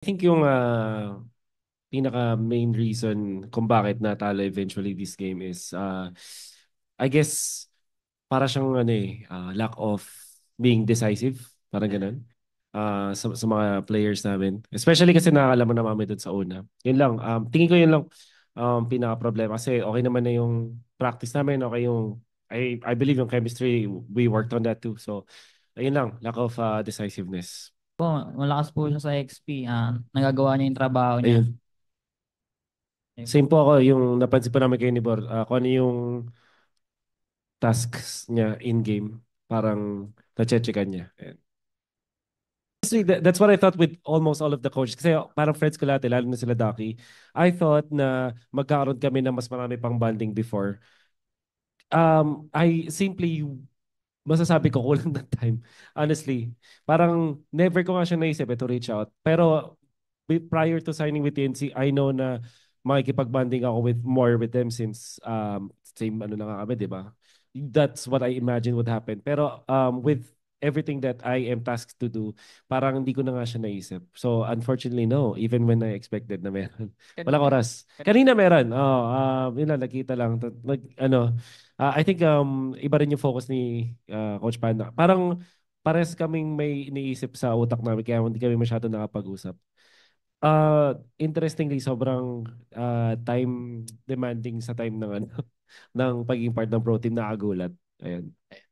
I think yung uh, pinaka main reason kung bakit natalo eventually this game is uh, I guess para siyang ano eh, uh, lack of being decisive, parang ganun. Uh, sa, sa mga players namin. Especially kasi nakakala mo na mami doon sa una. Yun lang. Um, tingin ko yun lang um, pinaka-problema. Kasi okay naman na yung practice namin. Okay yung, I, I believe yung chemistry, we worked on that too. So, ayun lang. Lack of uh, decisiveness po, malakas po siya sa XP. ah, nagagawa niya yung trabaho niya. Ayun. Same po ako, yung napansin po namin kay ni Bor, ah, kung ano yung tasks niya in-game, parang nache-checkan niya. Ayan. that's what I thought with almost all of the coaches. Kasi parang friends ko lahat, eh, lalo na sila Daki. I thought na magkakaroon kami na mas marami pang bonding before. Um, I simply masasabi ko kulang ng time. Honestly, parang never ko nga siya naisip eh, to reach out. Pero prior to signing with TNC, I know na makikipag-bonding ako with more with them since um, same ano na nga kami, di ba? That's what I imagine would happen. Pero um, with everything that I am tasked to do, parang hindi ko na nga siya naisip. So unfortunately, no. Even when I expected na meron. Kanina. Walang oras. Kanina meron. Oh, uh, yun lang, nakita lang. Nag, ano, uh, I think um, iba rin yung focus ni uh, Coach Panda. Parang pares kaming may iniisip sa utak namin kaya hindi kami masyado nakapag-usap. Uh, interestingly, sobrang uh, time demanding sa time ng ano, ng pagiging part ng pro team na agulat. Ayan.